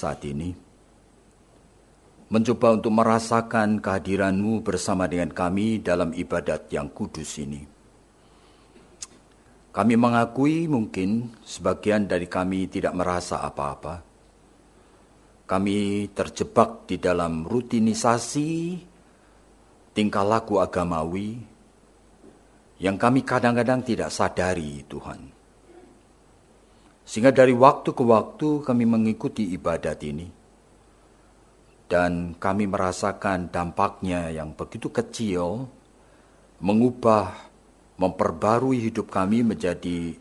saat ini, mencoba untuk merasakan kehadiranmu bersama dengan kami dalam ibadat yang kudus ini. Kami mengakui mungkin sebagian dari kami tidak merasa apa-apa. Kami terjebak di dalam rutinisasi tingkah laku agamawi yang kami kadang-kadang tidak sadari, Tuhan. Sehingga dari waktu ke waktu kami mengikuti ibadat ini. Dan kami merasakan dampaknya yang begitu kecil mengubah, memperbarui hidup kami menjadi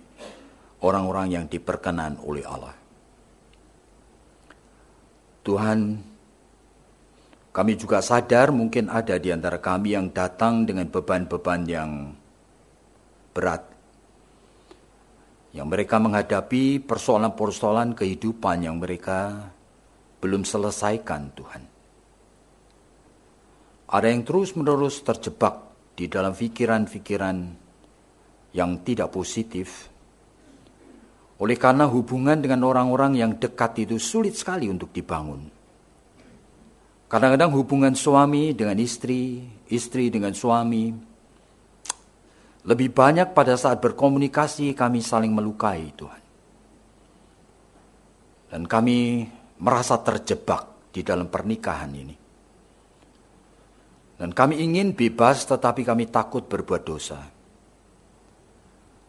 orang-orang yang diperkenan oleh Allah. Tuhan, kami juga sadar mungkin ada di antara kami yang datang dengan beban-beban yang berat yang mereka menghadapi persoalan-persoalan kehidupan yang mereka belum selesaikan Tuhan. Ada yang terus-menerus terjebak di dalam pikiran-pikiran yang tidak positif. Oleh karena hubungan dengan orang-orang yang dekat itu sulit sekali untuk dibangun. Kadang-kadang hubungan suami dengan istri, istri dengan suami, lebih banyak pada saat berkomunikasi kami saling melukai Tuhan. Dan kami merasa terjebak di dalam pernikahan ini. Dan kami ingin bebas tetapi kami takut berbuat dosa.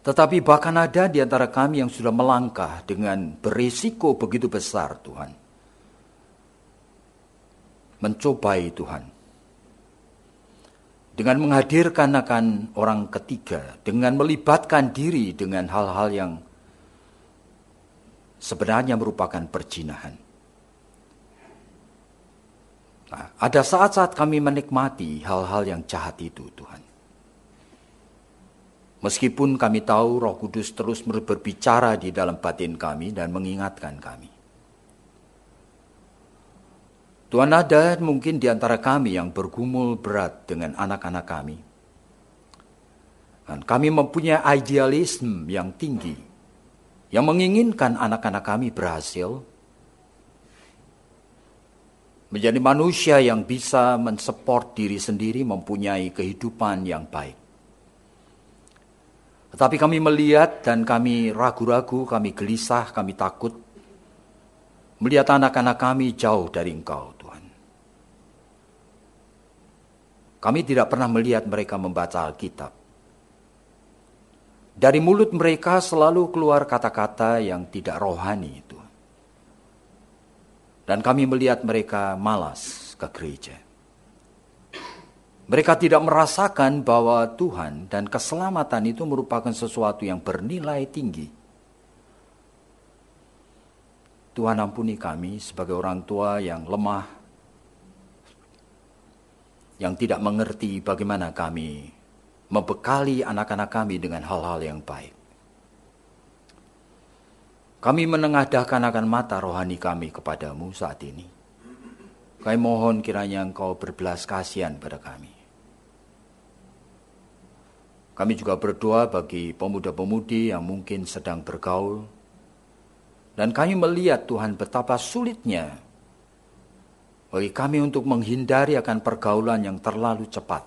Tetapi bahkan ada di antara kami yang sudah melangkah dengan berisiko begitu besar Tuhan. Mencobai Tuhan dengan menghadirkan akan orang ketiga, dengan melibatkan diri dengan hal-hal yang sebenarnya merupakan perjinahan. Nah, ada saat-saat kami menikmati hal-hal yang jahat itu, Tuhan. Meskipun kami tahu Roh Kudus terus berbicara di dalam batin kami dan mengingatkan kami. Tuhan ada mungkin di antara kami yang bergumul berat dengan anak-anak kami. Dan kami mempunyai idealisme yang tinggi, yang menginginkan anak-anak kami berhasil, menjadi manusia yang bisa mensupport diri sendiri mempunyai kehidupan yang baik. Tetapi kami melihat dan kami ragu-ragu, kami gelisah, kami takut melihat anak-anak kami jauh dari engkau, Kami tidak pernah melihat mereka membaca Alkitab. Dari mulut mereka selalu keluar kata-kata yang tidak rohani itu. Dan kami melihat mereka malas ke gereja. Mereka tidak merasakan bahwa Tuhan dan keselamatan itu merupakan sesuatu yang bernilai tinggi. Tuhan ampuni kami sebagai orang tua yang lemah, yang tidak mengerti bagaimana kami membekali anak-anak kami dengan hal-hal yang baik. Kami menengadahkan akan mata rohani kami kepadamu saat ini. Kami mohon kiranya engkau berbelas kasihan pada kami. Kami juga berdoa bagi pemuda-pemudi yang mungkin sedang bergaul. Dan kami melihat Tuhan betapa sulitnya bagi kami untuk menghindari akan pergaulan yang terlalu cepat.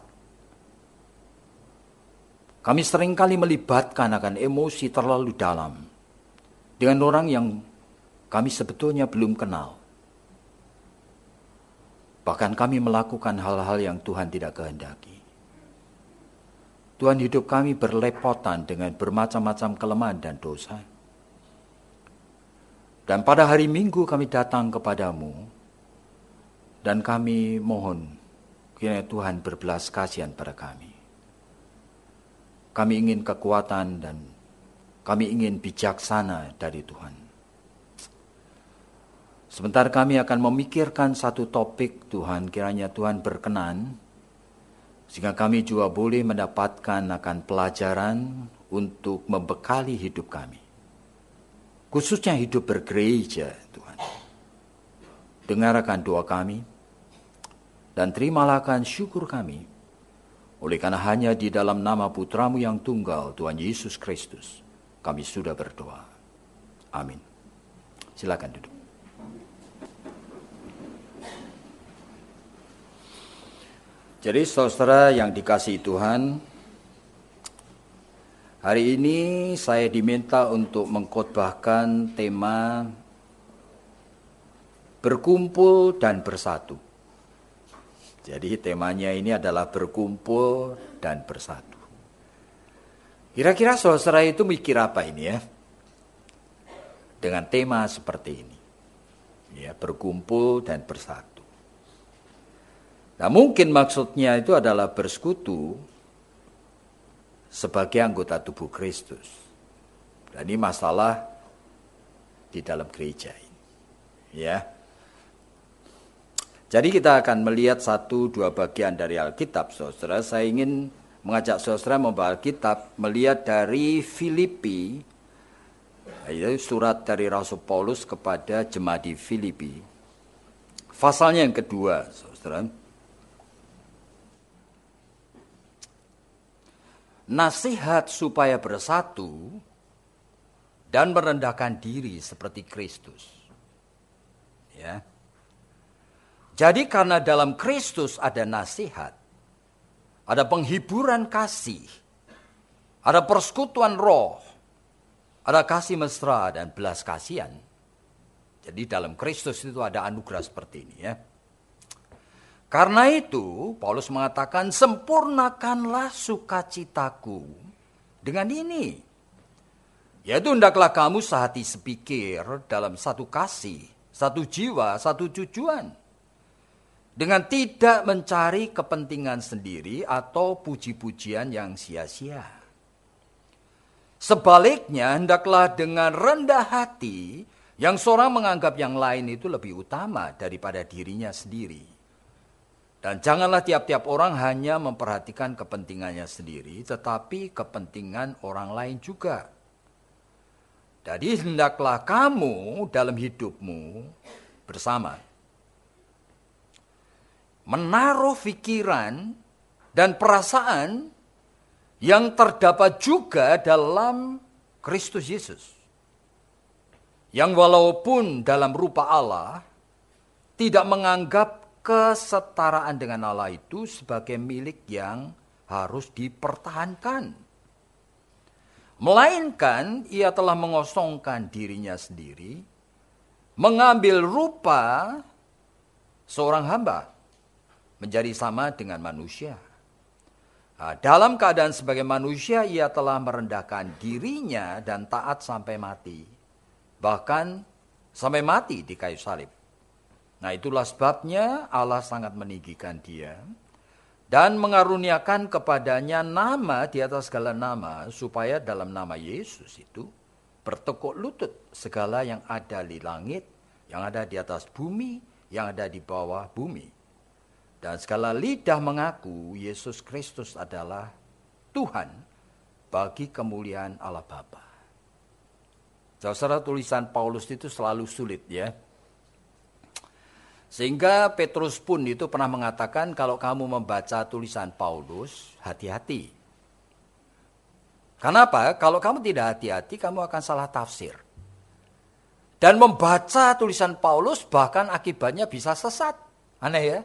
Kami seringkali melibatkan akan emosi terlalu dalam dengan orang yang kami sebetulnya belum kenal. Bahkan kami melakukan hal-hal yang Tuhan tidak kehendaki. Tuhan hidup kami berlepotan dengan bermacam-macam kelemahan dan dosa. Dan pada hari Minggu kami datang kepadamu dan kami mohon kiranya Tuhan berbelas kasihan pada kami. Kami ingin kekuatan dan kami ingin bijaksana dari Tuhan. Sebentar kami akan memikirkan satu topik Tuhan, kiranya Tuhan berkenan, sehingga kami juga boleh mendapatkan akan pelajaran untuk membekali hidup kami. Khususnya hidup bergereja, Tuhan. Dengarkan doa kami, dan terimalah syukur kami. Oleh karena hanya di dalam nama putramu yang tunggal, Tuhan Yesus Kristus, kami sudah berdoa. Amin. Silakan duduk. Jadi saudara yang dikasihi Tuhan, hari ini saya diminta untuk mengkhotbahkan tema berkumpul dan bersatu. Jadi temanya ini adalah berkumpul dan bersatu. Kira-kira saudara itu mikir apa ini ya? Dengan tema seperti ini. Ya, berkumpul dan bersatu. Nah, mungkin maksudnya itu adalah bersekutu sebagai anggota tubuh Kristus. Dan ini masalah di dalam gereja ini. Ya. Jadi kita akan melihat satu dua bagian dari Alkitab, saudara. Saya ingin mengajak saudara membaca Alkitab, melihat dari Filipi, yaitu surat dari Rasul Paulus kepada jemaat di Filipi. Pasalnya yang kedua, saudara. Nasihat supaya bersatu dan merendahkan diri seperti Kristus. Ya. Jadi karena dalam Kristus ada nasihat, ada penghiburan kasih, ada persekutuan roh, ada kasih mesra dan belas kasihan. Jadi dalam Kristus itu ada anugerah seperti ini ya. Karena itu Paulus mengatakan sempurnakanlah sukacitaku dengan ini. Yaitu hendaklah kamu sehati sepikir dalam satu kasih, satu jiwa, satu tujuan dengan tidak mencari kepentingan sendiri atau puji-pujian yang sia-sia. Sebaliknya, hendaklah dengan rendah hati yang seorang menganggap yang lain itu lebih utama daripada dirinya sendiri. Dan janganlah tiap-tiap orang hanya memperhatikan kepentingannya sendiri, tetapi kepentingan orang lain juga. Jadi hendaklah kamu dalam hidupmu bersama menaruh pikiran dan perasaan yang terdapat juga dalam Kristus Yesus. Yang walaupun dalam rupa Allah, tidak menganggap kesetaraan dengan Allah itu sebagai milik yang harus dipertahankan. Melainkan ia telah mengosongkan dirinya sendiri, mengambil rupa seorang hamba menjadi sama dengan manusia. Dalam keadaan sebagai manusia, ia telah merendahkan dirinya dan taat sampai mati, bahkan sampai mati di kayu salib. Nah, itulah sebabnya Allah sangat meninggikan dia dan mengaruniakan kepadanya nama di atas segala nama, supaya dalam nama Yesus itu bertekuk lutut segala yang ada di langit, yang ada di atas bumi, yang ada di bawah bumi. Dan segala lidah mengaku Yesus Kristus adalah Tuhan bagi kemuliaan Allah Bapa. Saudara tulisan Paulus itu selalu sulit ya. Sehingga Petrus pun itu pernah mengatakan kalau kamu membaca tulisan Paulus, hati-hati. Kenapa? Kalau kamu tidak hati-hati, kamu akan salah tafsir. Dan membaca tulisan Paulus bahkan akibatnya bisa sesat. Aneh ya?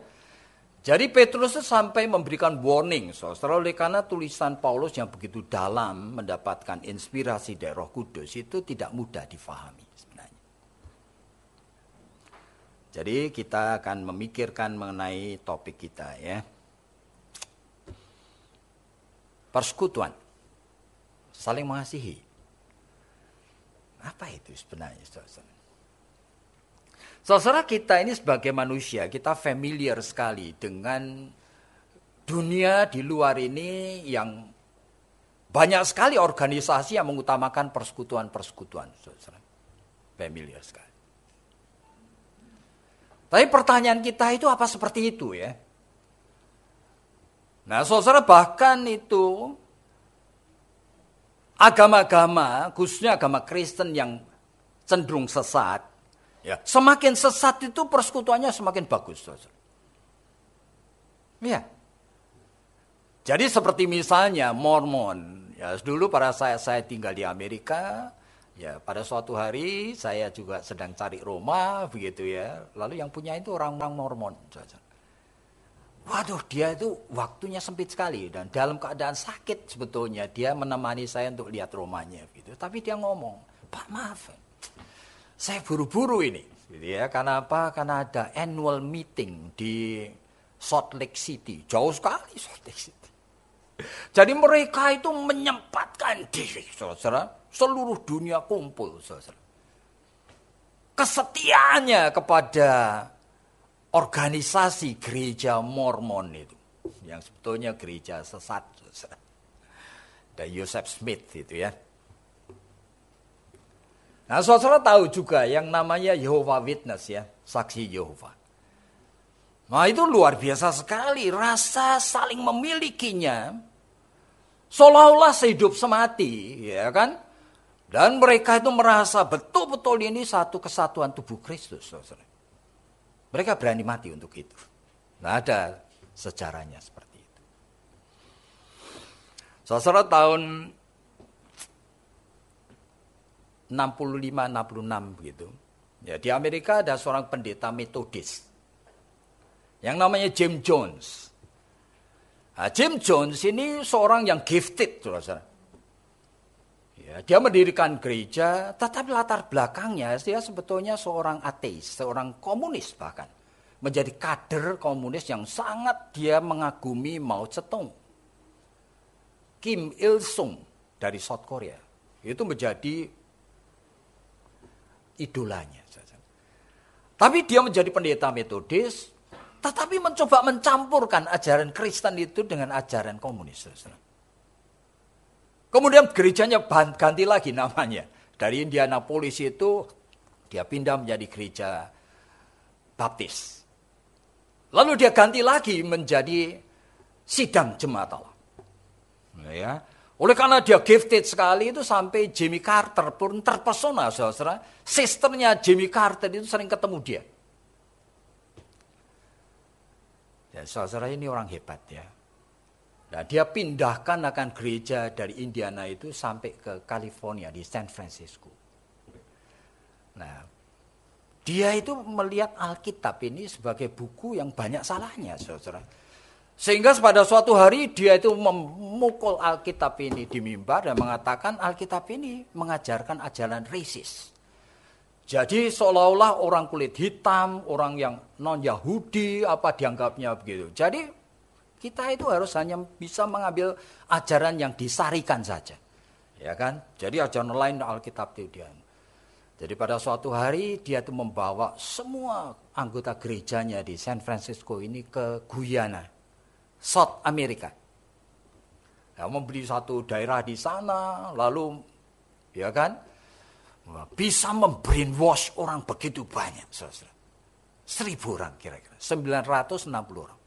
Jadi Petrus sampai memberikan warning, saudara. Oleh karena tulisan Paulus yang begitu dalam mendapatkan inspirasi dari Roh Kudus itu tidak mudah difahami sebenarnya. Jadi kita akan memikirkan mengenai topik kita ya. Persekutuan, saling mengasihi. Apa itu sebenarnya, saudara? Saudara kita ini sebagai manusia, kita familiar sekali dengan dunia di luar ini yang banyak sekali organisasi yang mengutamakan persekutuan-persekutuan. Familiar sekali. Tapi pertanyaan kita itu apa seperti itu ya? Nah saudara bahkan itu agama-agama, khususnya agama Kristen yang cenderung sesat, Ya, semakin sesat itu persekutuannya semakin bagus. Ya. Jadi seperti misalnya Mormon, ya dulu para saya saya tinggal di Amerika, ya pada suatu hari saya juga sedang cari Roma begitu ya. Lalu yang punya itu orang-orang Mormon. Waduh, dia itu waktunya sempit sekali dan dalam keadaan sakit sebetulnya dia menemani saya untuk lihat rumahnya gitu. Tapi dia ngomong, "Pak, maaf saya buru-buru ini. Gitu ya, karena apa? Karena ada annual meeting di Salt Lake City. Jauh sekali Salt Lake City. Jadi mereka itu menyempatkan diri, saudara. Seluruh dunia kumpul, saudara. Kesetiaannya kepada organisasi gereja Mormon itu. Yang sebetulnya gereja sesat, saudara. Dan Joseph Smith itu ya. Nah, saudara tahu juga yang namanya Yehova Witness ya, saksi Yehova. Nah, itu luar biasa sekali rasa saling memilikinya. Seolah-olah sehidup semati, ya kan? Dan mereka itu merasa betul-betul ini satu kesatuan tubuh Kristus, saudara. Mereka berani mati untuk itu. Nah, ada sejarahnya seperti itu. Saudara tahun 65-66 begitu. Ya, di Amerika ada seorang pendeta metodis yang namanya Jim Jones. Nah, Jim Jones ini seorang yang gifted, saudara. Ya, dia mendirikan gereja, tetapi latar belakangnya dia sebetulnya seorang ateis, seorang komunis bahkan. Menjadi kader komunis yang sangat dia mengagumi Mao Zedong. Kim Il Sung dari South Korea. Itu menjadi idolanya. Tapi dia menjadi pendeta metodis, tetapi mencoba mencampurkan ajaran Kristen itu dengan ajaran komunis. Kemudian gerejanya ganti lagi namanya. Dari Indianapolis itu dia pindah menjadi gereja baptis. Lalu dia ganti lagi menjadi sidang jemaat Allah. Ya, oleh karena dia gifted sekali itu sampai Jimmy Carter pun terpesona saudara. Sisternya Jimmy Carter itu sering ketemu dia. Ya, saudara ini orang hebat ya. Nah, dia pindahkan akan gereja dari Indiana itu sampai ke California di San Francisco. Nah, dia itu melihat Alkitab ini sebagai buku yang banyak salahnya, saudara. Sehingga pada suatu hari dia itu memukul Alkitab ini di mimbar dan mengatakan Alkitab ini mengajarkan ajaran rasis Jadi seolah-olah orang kulit hitam, orang yang non-Yahudi, apa dianggapnya begitu. Jadi kita itu harus hanya bisa mengambil ajaran yang disarikan saja. Ya kan? Jadi ajaran lain Alkitab itu dia. Jadi pada suatu hari dia itu membawa semua anggota gerejanya di San Francisco ini ke Guyana South America. Ya, membeli satu daerah di sana, lalu ya kan, bisa membrainwash orang begitu banyak, saudara. Seribu orang kira-kira, 960 orang.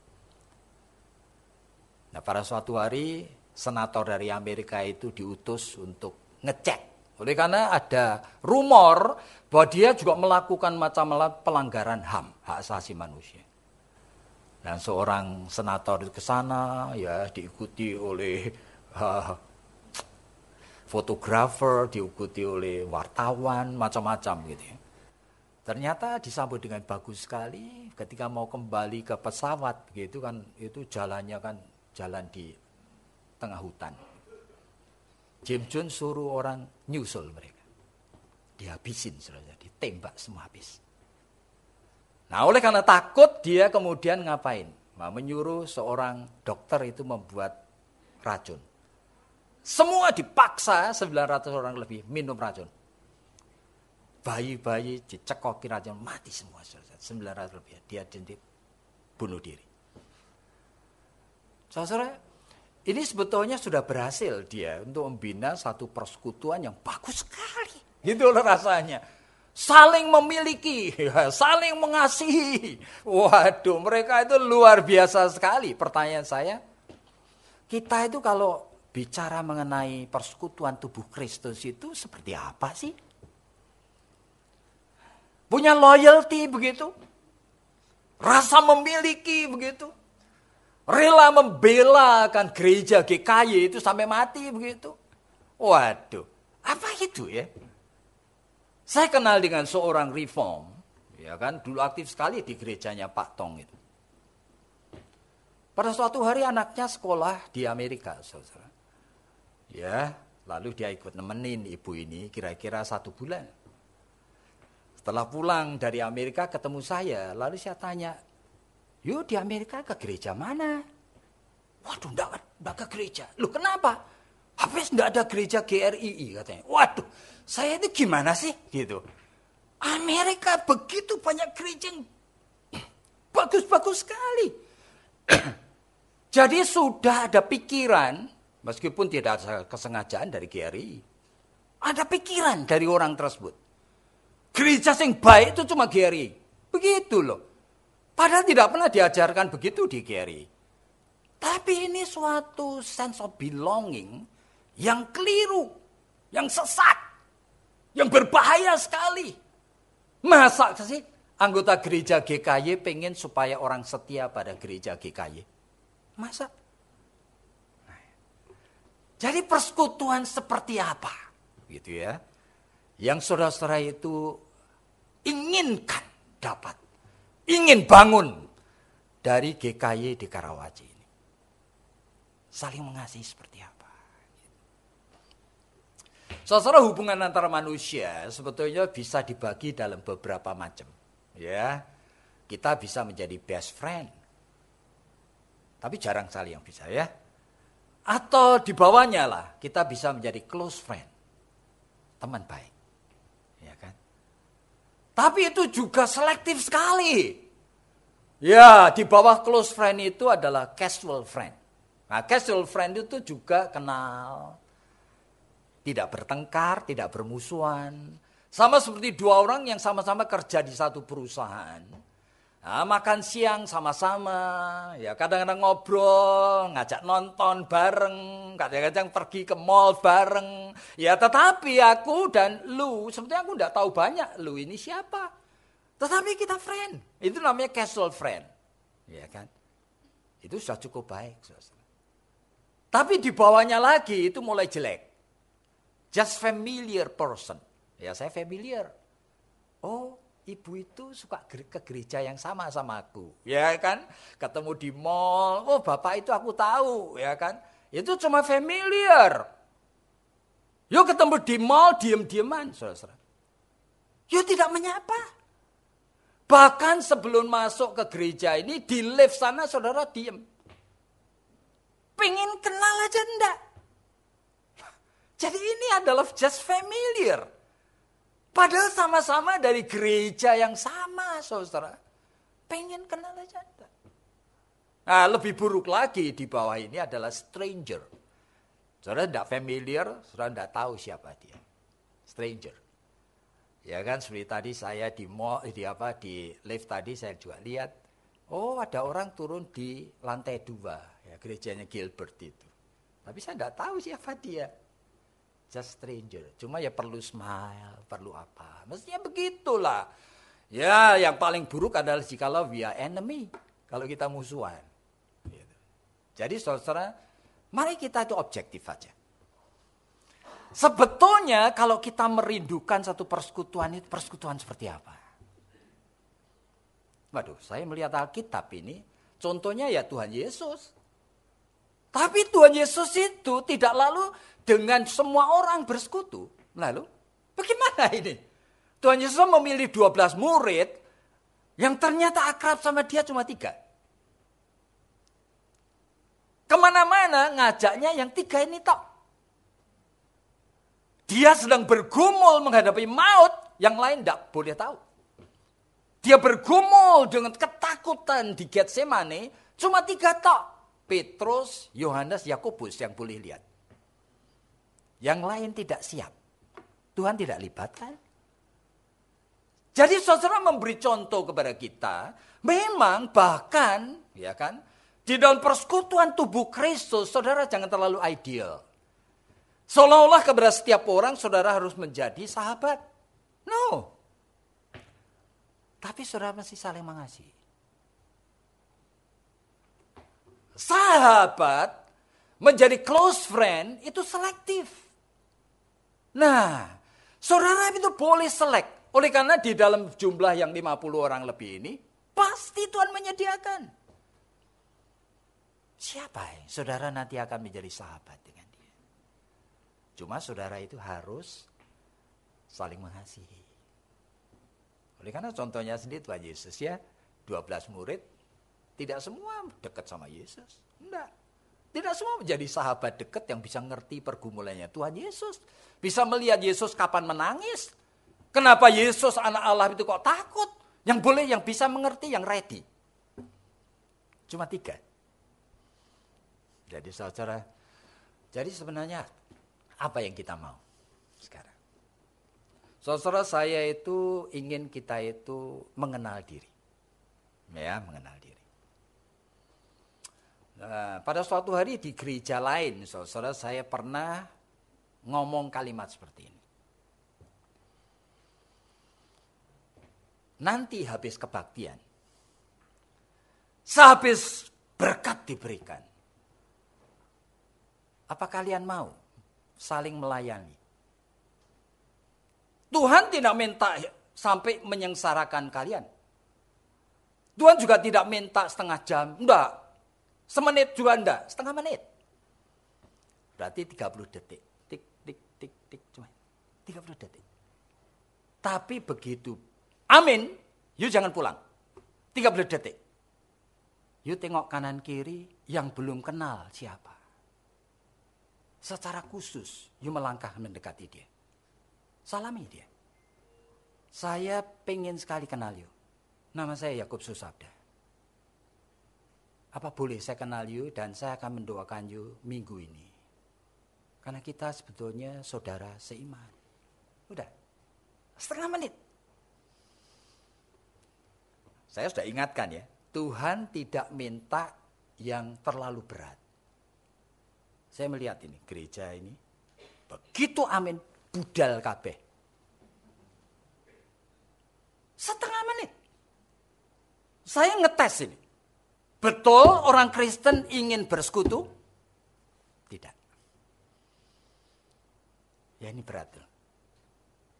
Nah, pada suatu hari senator dari Amerika itu diutus untuk ngecek. Oleh karena ada rumor bahwa dia juga melakukan macam-macam pelanggaran HAM, hak asasi manusia. Dan nah, seorang senator ke sana ya diikuti oleh uh, fotografer, diikuti oleh wartawan, macam-macam gitu ya. Ternyata disambut dengan bagus sekali ketika mau kembali ke pesawat gitu kan itu jalannya kan jalan di tengah hutan. Jim Jones suruh orang nyusul mereka. Dihabisin sebenarnya ditembak semua habis. Nah, oleh karena takut dia kemudian ngapain? Nah, menyuruh seorang dokter itu membuat racun. Semua dipaksa 900 orang lebih minum racun. Bayi-bayi dicekoki racun mati semua 900 lebih. Dia jadi bunuh diri. Saudara, ini sebetulnya sudah berhasil dia untuk membina satu persekutuan yang bagus sekali. Gitu loh rasanya saling memiliki, saling mengasihi. Waduh, mereka itu luar biasa sekali. Pertanyaan saya, kita itu kalau bicara mengenai persekutuan tubuh Kristus itu seperti apa sih? Punya loyalty begitu? Rasa memiliki begitu? Rela membela kan gereja GKY itu sampai mati begitu? Waduh, apa itu ya? Saya kenal dengan seorang reform, ya kan, dulu aktif sekali di gerejanya Pak Tong itu. Pada suatu hari anaknya sekolah di Amerika, saudara. Ya, lalu dia ikut nemenin ibu ini kira-kira satu bulan. Setelah pulang dari Amerika ketemu saya, lalu saya tanya, yuk di Amerika ke gereja mana? Waduh, enggak, enggak ke gereja. Lu kenapa? Habis enggak ada gereja GRII katanya. Waduh, saya itu gimana sih gitu. Amerika begitu banyak gereja yang bagus-bagus sekali. Jadi sudah ada pikiran, meskipun tidak ada kesengajaan dari GRI, ada pikiran dari orang tersebut. Gereja yang baik itu cuma GRI. Begitu loh. Padahal tidak pernah diajarkan begitu di GRI. Tapi ini suatu sense of belonging yang keliru, yang sesat. Yang berbahaya sekali. Masa sih anggota gereja GKY pengen supaya orang setia pada gereja GKY? Masa? Jadi persekutuan seperti apa? Gitu ya. Yang saudara-saudara itu inginkan dapat. Ingin bangun dari GKY di Karawaci ini. Saling mengasihi seperti apa? Saudara hubungan antara manusia sebetulnya bisa dibagi dalam beberapa macam. Ya, kita bisa menjadi best friend. Tapi jarang sekali yang bisa ya. Atau di bawahnya lah kita bisa menjadi close friend. Teman baik. Ya kan? Tapi itu juga selektif sekali. Ya, di bawah close friend itu adalah casual friend. Nah, casual friend itu juga kenal, tidak bertengkar, tidak bermusuhan. Sama seperti dua orang yang sama-sama kerja di satu perusahaan. Nah, makan siang sama-sama, ya kadang-kadang ngobrol, ngajak nonton bareng, kadang-kadang pergi ke mall bareng. Ya tetapi aku dan lu, sebetulnya aku tidak tahu banyak lu ini siapa. Tetapi kita friend, itu namanya casual friend. Ya kan? Itu sudah cukup baik. Tapi di bawahnya lagi itu mulai jelek. Just familiar person. Ya saya familiar. Oh ibu itu suka ke gereja yang sama sama aku. Ya kan? Ketemu di mall. Oh bapak itu aku tahu. Ya kan? Itu cuma familiar. Yuk ketemu di mall diem-dieman. Saudara-saudara. Yuk tidak menyapa. Bahkan sebelum masuk ke gereja ini di lift sana saudara diem. Pengen kenal aja enggak? Jadi ini adalah just familiar. Padahal sama-sama dari gereja yang sama, saudara. Pengen kenal aja. Nah, lebih buruk lagi di bawah ini adalah stranger. Saudara tidak familiar, saudara tidak tahu siapa dia. Stranger. Ya kan seperti tadi saya di mall, eh, di apa di lift tadi saya juga lihat, oh ada orang turun di lantai dua, ya gerejanya Gilbert itu. Tapi saya tidak tahu siapa dia just stranger. Cuma ya perlu smile, perlu apa. Mestinya begitulah. Ya, yang paling buruk adalah jika lo via enemy. Kalau kita musuhan. Gitu. Jadi saudara, mari kita itu objektif aja. Sebetulnya kalau kita merindukan satu persekutuan itu persekutuan seperti apa? Waduh, saya melihat Alkitab ini, contohnya ya Tuhan Yesus. Tapi Tuhan Yesus itu tidak lalu dengan semua orang bersekutu. Lalu bagaimana ini? Tuhan Yesus memilih 12 murid yang ternyata akrab sama dia cuma tiga. Kemana-mana ngajaknya yang tiga ini tok. Dia sedang bergumul menghadapi maut, yang lain tidak boleh tahu. Dia bergumul dengan ketakutan di Getsemane, cuma tiga tok. Petrus, Yohanes, Yakobus yang boleh lihat. Yang lain tidak siap. Tuhan tidak libatkan. Jadi saudara memberi contoh kepada kita, memang bahkan ya kan di dalam persekutuan tubuh Kristus, saudara jangan terlalu ideal. Seolah-olah kepada setiap orang saudara harus menjadi sahabat. No. Tapi saudara masih saling mengasihi. sahabat, menjadi close friend itu selektif. Nah, saudara itu boleh selek. Oleh karena di dalam jumlah yang 50 orang lebih ini, pasti Tuhan menyediakan. Siapa yang Saudara nanti akan menjadi sahabat dengan dia. Cuma saudara itu harus saling mengasihi. Oleh karena contohnya sendiri Tuhan Yesus ya, 12 murid tidak semua dekat sama Yesus. Enggak. Tidak semua menjadi sahabat dekat yang bisa ngerti pergumulannya Tuhan Yesus. Bisa melihat Yesus kapan menangis. Kenapa Yesus anak Allah itu kok takut? Yang boleh, yang bisa mengerti, yang ready. Cuma tiga. Jadi saudara, jadi sebenarnya apa yang kita mau sekarang? Saudara saya itu ingin kita itu mengenal diri. Ya, mengenal diri. Eh, pada suatu hari di gereja lain, saudara saya pernah ngomong kalimat seperti ini. Nanti habis kebaktian, sehabis berkat diberikan, apa kalian mau saling melayani? Tuhan tidak minta sampai menyengsarakan kalian. Tuhan juga tidak minta setengah jam. Enggak, Semenit juanda, setengah menit. Berarti 30 detik. Tik, tik, tik, tik, cuma 30 detik. Tapi begitu, amin, you jangan pulang. 30 detik. You tengok kanan kiri yang belum kenal siapa. Secara khusus, you melangkah mendekati dia. Salami dia. Saya pengen sekali kenal you. Nama saya Yakub Susabda apa boleh saya kenal you dan saya akan mendoakan you minggu ini. Karena kita sebetulnya saudara seiman. Udah. Setengah menit. Saya sudah ingatkan ya, Tuhan tidak minta yang terlalu berat. Saya melihat ini gereja ini begitu amin budal kabeh. Setengah menit. Saya ngetes ini. Betul orang Kristen ingin bersekutu? Tidak. Ya ini berat.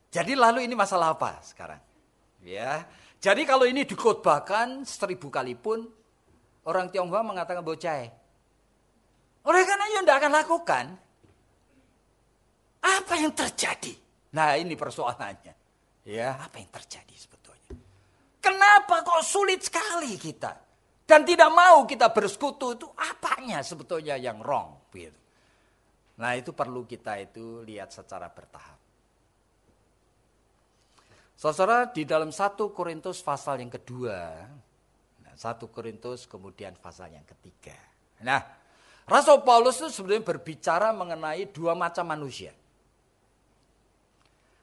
Jadi lalu ini masalah apa sekarang? Ya, jadi kalau ini dikotbahkan seribu kali pun orang Tionghoa mengatakan bocai. Oleh karena itu tidak akan lakukan. Apa yang terjadi? Nah ini persoalannya. Ya, apa yang terjadi sebetulnya? Kenapa kok sulit sekali kita? dan tidak mau kita bersekutu itu apanya sebetulnya yang wrong Nah, itu perlu kita itu lihat secara bertahap. Saudara di dalam satu Korintus pasal yang kedua, nah, satu Korintus kemudian pasal yang ketiga. Nah, Rasul Paulus itu sebenarnya berbicara mengenai dua macam manusia.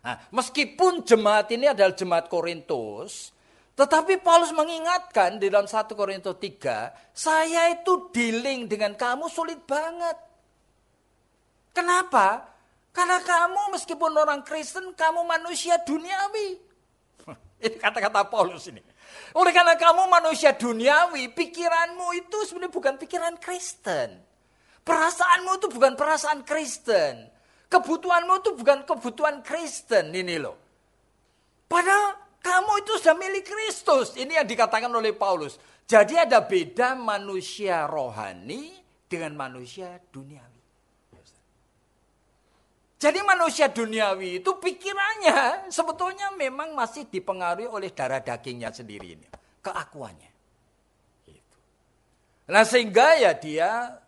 Nah, meskipun jemaat ini adalah jemaat Korintus, tetapi Paulus mengingatkan di dalam 1 Korintus 3, saya itu dealing dengan kamu sulit banget. Kenapa? Karena kamu meskipun orang Kristen, kamu manusia duniawi. Ini kata-kata Paulus ini. Oleh karena kamu manusia duniawi, pikiranmu itu sebenarnya bukan pikiran Kristen. Perasaanmu itu bukan perasaan Kristen. Kebutuhanmu itu bukan kebutuhan Kristen ini loh. Padahal kamu itu sudah milik Kristus. Ini yang dikatakan oleh Paulus. Jadi ada beda manusia rohani dengan manusia duniawi. Jadi manusia duniawi itu pikirannya sebetulnya memang masih dipengaruhi oleh darah dagingnya sendiri ini, keakuannya. Gitu. Nah sehingga ya dia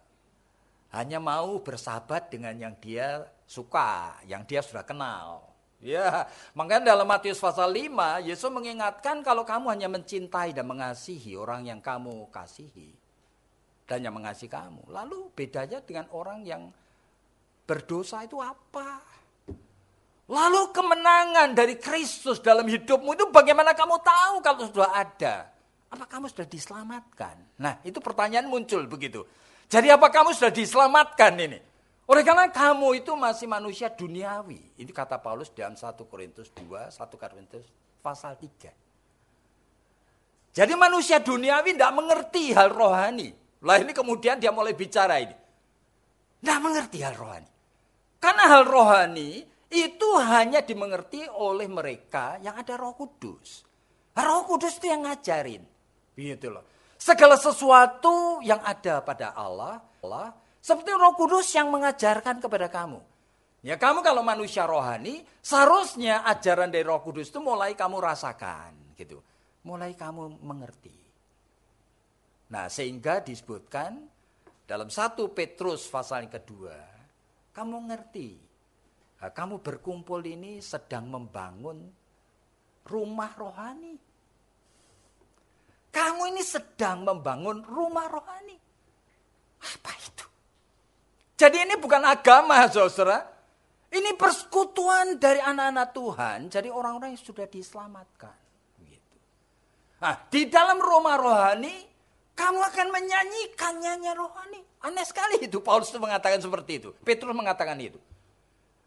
hanya mau bersahabat dengan yang dia suka, yang dia sudah kenal. Ya, makanya dalam Matius pasal 5, Yesus mengingatkan kalau kamu hanya mencintai dan mengasihi orang yang kamu kasihi. Dan yang mengasihi kamu. Lalu bedanya dengan orang yang berdosa itu apa? Lalu kemenangan dari Kristus dalam hidupmu itu bagaimana kamu tahu kalau sudah ada? Apa kamu sudah diselamatkan? Nah, itu pertanyaan muncul begitu. Jadi apa kamu sudah diselamatkan ini? Oleh karena kamu itu masih manusia duniawi. Ini kata Paulus dalam 1 Korintus 2, 1 Korintus pasal 3. Jadi manusia duniawi tidak mengerti hal rohani. Lah ini kemudian dia mulai bicara ini. Tidak mengerti hal rohani. Karena hal rohani itu hanya dimengerti oleh mereka yang ada roh kudus. Roh kudus itu yang ngajarin. Begitu loh. Segala sesuatu yang ada pada Allah, Allah seperti Roh Kudus yang mengajarkan kepada kamu. Ya kamu kalau manusia rohani, seharusnya ajaran dari Roh Kudus itu mulai kamu rasakan gitu. Mulai kamu mengerti. Nah, sehingga disebutkan dalam satu Petrus pasal yang kedua, kamu ngerti. kamu berkumpul ini sedang membangun rumah rohani. Kamu ini sedang membangun rumah rohani. Apa itu? Jadi ini bukan agama, saudara. Ini persekutuan dari anak-anak Tuhan, jadi orang-orang yang sudah diselamatkan. Gitu. Nah, di dalam Roma rohani, kamu akan menyanyikan nyanyian rohani. Aneh sekali itu, Paulus mengatakan seperti itu. Petrus mengatakan itu.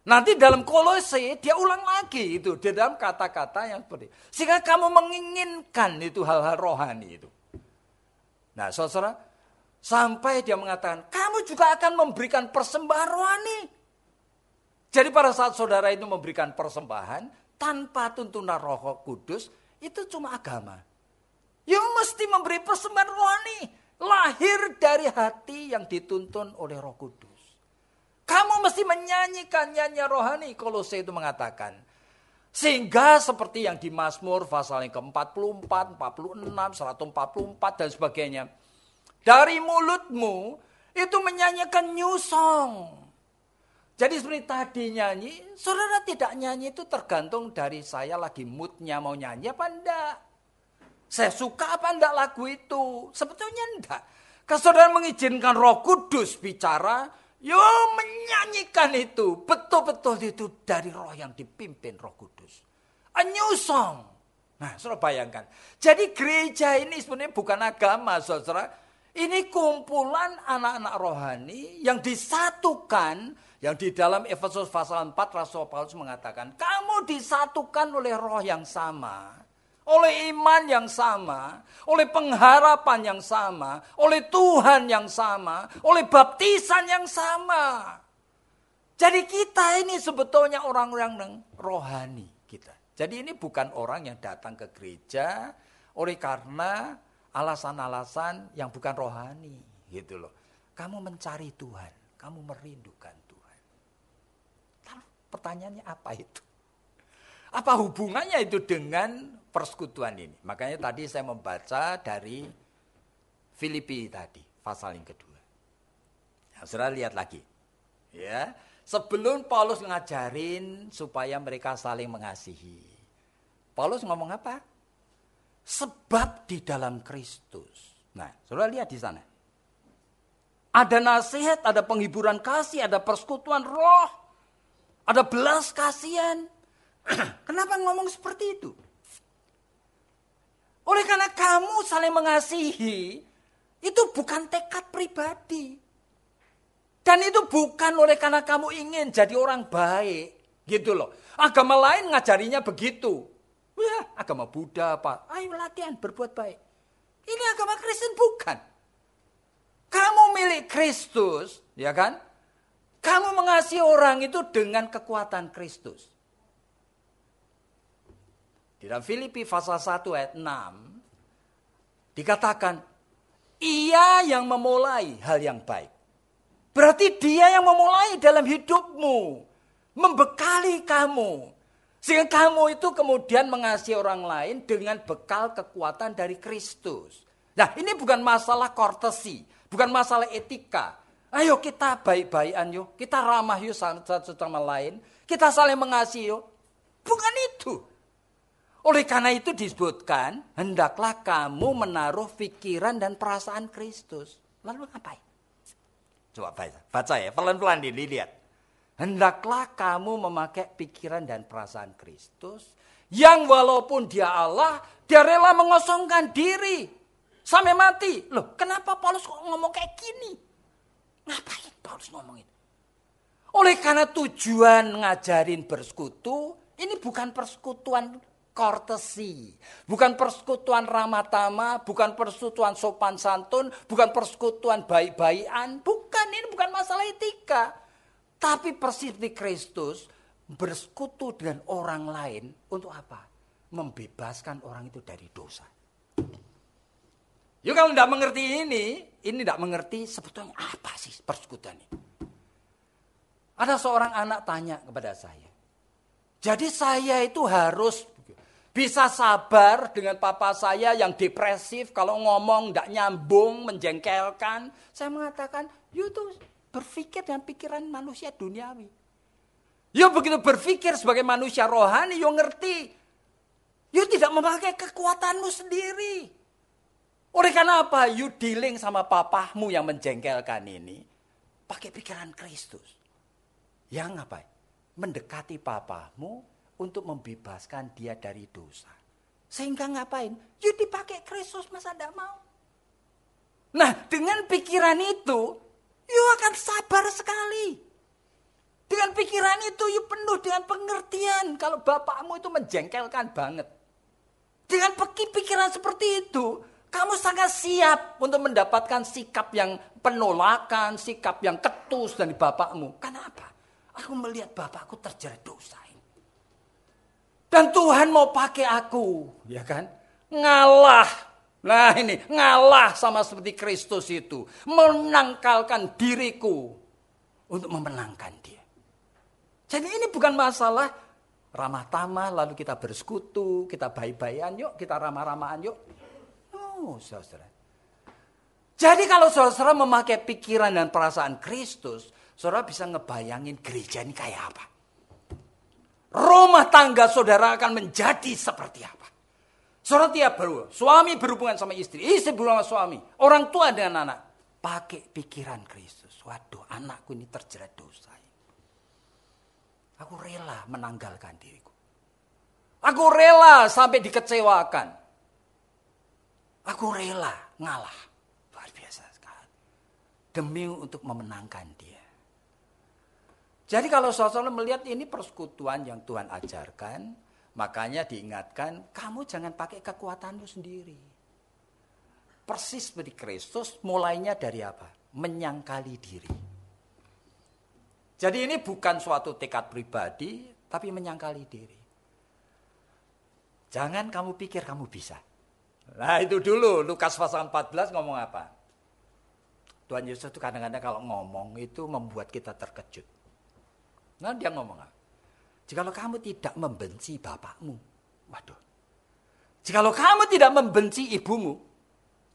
Nanti dalam kolose dia ulang lagi itu di dalam kata-kata yang seperti itu. Sehingga kamu menginginkan itu hal-hal rohani itu. Nah saudara, Sampai dia mengatakan, kamu juga akan memberikan persembahan rohani. Jadi pada saat saudara itu memberikan persembahan, tanpa tuntunan roh kudus, itu cuma agama. Yang mesti memberi persembahan rohani, lahir dari hati yang dituntun oleh roh kudus. Kamu mesti menyanyikan nyanyian rohani, kalau saya itu mengatakan. Sehingga seperti yang di Mazmur pasal yang ke-44, 46, 144 dan sebagainya dari mulutmu itu menyanyikan new song. Jadi seperti tadi nyanyi, saudara tidak nyanyi itu tergantung dari saya lagi moodnya mau nyanyi apa enggak. Saya suka apa enggak lagu itu. Sebetulnya enggak. saudara mengizinkan roh kudus bicara, yo menyanyikan itu. Betul-betul itu dari roh yang dipimpin roh kudus. A new song. Nah, saudara bayangkan. Jadi gereja ini sebenarnya bukan agama, saudara ini kumpulan anak-anak rohani yang disatukan, yang di dalam Efesus pasal 4 Rasul Paulus mengatakan, kamu disatukan oleh roh yang sama oleh iman yang sama, oleh pengharapan yang sama, oleh Tuhan yang sama, oleh baptisan yang sama. Jadi kita ini sebetulnya orang-orang yang rohani kita. Jadi ini bukan orang yang datang ke gereja oleh karena alasan-alasan yang bukan rohani gitu loh. Kamu mencari Tuhan, kamu merindukan Tuhan. Lalu pertanyaannya apa itu? Apa hubungannya itu dengan persekutuan ini? Makanya tadi saya membaca dari Filipi tadi, pasal yang kedua. Nah, saudara lihat lagi. Ya, sebelum Paulus ngajarin supaya mereka saling mengasihi. Paulus ngomong apa? Sebab di dalam Kristus. Nah, saudara lihat di sana. Ada nasihat, ada penghiburan kasih, ada persekutuan roh, ada belas kasihan. Kenapa ngomong seperti itu? Oleh karena kamu saling mengasihi, itu bukan tekad pribadi. Dan itu bukan oleh karena kamu ingin jadi orang baik. Gitu loh. Agama lain ngajarinya begitu. Wah, agama Buddha apa? Ayo latihan berbuat baik. Ini agama Kristen bukan. Kamu milik Kristus, ya kan? Kamu mengasihi orang itu dengan kekuatan Kristus. Di dalam Filipi pasal 1 ayat 6 dikatakan ia yang memulai hal yang baik. Berarti dia yang memulai dalam hidupmu, membekali kamu, sehingga kamu itu kemudian mengasihi orang lain dengan bekal kekuatan dari Kristus. Nah ini bukan masalah kortesi, bukan masalah etika. Ayo kita baik-baikan yuk, kita ramah yuk satu sama lain, kita saling mengasihi yuk. Bukan itu. Oleh karena itu disebutkan, hendaklah kamu menaruh pikiran dan perasaan Kristus. Lalu ngapain? Coba baca, baca ya, pelan-pelan dilihat. Hendaklah kamu memakai pikiran dan perasaan Kristus yang walaupun dia Allah, dia rela mengosongkan diri sampai mati. Loh, kenapa Paulus kok ngomong kayak gini? Ngapain Paulus ngomongin? Oleh karena tujuan ngajarin bersekutu, ini bukan persekutuan kortesi, bukan persekutuan ramatama bukan persekutuan sopan santun, bukan persekutuan baik-baikan, bukan ini bukan masalah etika. Tapi persis di Kristus bersekutu dengan orang lain untuk apa? Membebaskan orang itu dari dosa. Yuk ya, kalau tidak mengerti ini, ini tidak mengerti sebetulnya apa sih persekutuan ini. Ada seorang anak tanya kepada saya. Jadi saya itu harus bisa sabar dengan papa saya yang depresif. Kalau ngomong tidak nyambung, menjengkelkan. Saya mengatakan, you tuh berpikir dengan pikiran manusia duniawi. Yo ya begitu berpikir sebagai manusia rohani, yo ya ngerti. Yo ya tidak memakai kekuatanmu sendiri. Oleh karena apa? You dealing sama papahmu yang menjengkelkan ini. Pakai pikiran Kristus. Yang apa? Mendekati papahmu untuk membebaskan dia dari dosa. Sehingga ngapain? You dipakai Kristus masa tidak mau. Nah dengan pikiran itu You akan sabar sekali. Dengan pikiran itu you penuh dengan pengertian kalau bapakmu itu menjengkelkan banget. Dengan pikiran seperti itu, kamu sangat siap untuk mendapatkan sikap yang penolakan, sikap yang ketus dari bapakmu. Kenapa? Aku melihat bapakku terjerat dosa Dan Tuhan mau pakai aku, ya kan? Ngalah Nah ini ngalah sama seperti Kristus itu. Menangkalkan diriku untuk memenangkan dia. Jadi ini bukan masalah ramah tamah lalu kita bersekutu, kita baik-baikan yuk, kita ramah-ramahan yuk. No, saudara. Jadi kalau saudara memakai pikiran dan perasaan Kristus, saudara bisa ngebayangin gereja ini kayak apa. Rumah tangga saudara akan menjadi seperti apa. Saudara tiap baru, suami berhubungan sama istri, istri berhubungan sama suami, orang tua dengan anak. Pakai pikiran Kristus. Waduh, anakku ini terjerat dosa. Aku rela menanggalkan diriku. Aku rela sampai dikecewakan. Aku rela ngalah. Luar biasa sekali. Demi untuk memenangkan dia. Jadi kalau saudara melihat ini persekutuan yang Tuhan ajarkan, Makanya diingatkan, kamu jangan pakai kekuatanmu sendiri. Persis seperti Kristus, mulainya dari apa? Menyangkali diri. Jadi ini bukan suatu tekad pribadi, tapi menyangkali diri. Jangan kamu pikir kamu bisa. Nah itu dulu, Lukas pasal 14 ngomong apa? Tuhan Yesus itu kadang-kadang kalau ngomong itu membuat kita terkejut. Nah dia ngomong apa? Jikalau kamu tidak membenci bapakmu, waduh. Jikalau kamu tidak membenci ibumu,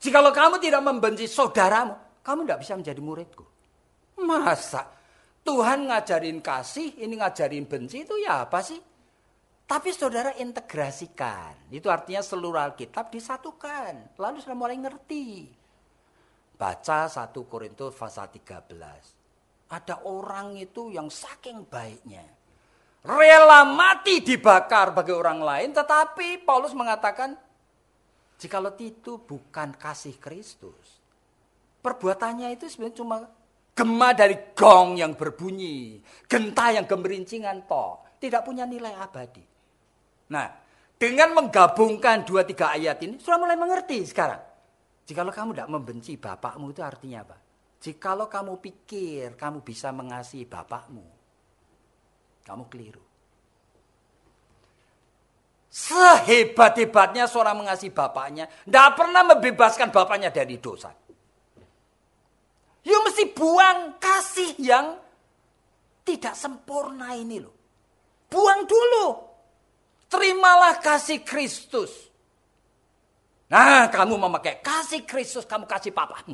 jikalau kamu tidak membenci saudaramu, kamu tidak bisa menjadi muridku. Masa Tuhan ngajarin kasih, ini ngajarin benci itu ya apa sih? Tapi saudara integrasikan. Itu artinya seluruh Alkitab disatukan. Lalu sudah mulai ngerti. Baca 1 Korintus pasal 13. Ada orang itu yang saking baiknya rela mati dibakar bagi orang lain, tetapi Paulus mengatakan, jikalau itu bukan kasih Kristus, perbuatannya itu sebenarnya cuma gema dari gong yang berbunyi, genta yang gemerincingan toh, tidak punya nilai abadi. Nah, dengan menggabungkan dua tiga ayat ini, sudah mulai mengerti sekarang. Jikalau kamu tidak membenci bapakmu itu artinya apa? Jikalau kamu pikir kamu bisa mengasihi bapakmu, kamu keliru. Sehebat-hebatnya seorang mengasihi bapaknya, tidak pernah membebaskan bapaknya dari dosa. You ya mesti buang kasih yang tidak sempurna ini loh. Buang dulu. Terimalah kasih Kristus. Nah, kamu memakai kasih Kristus, kamu kasih papa.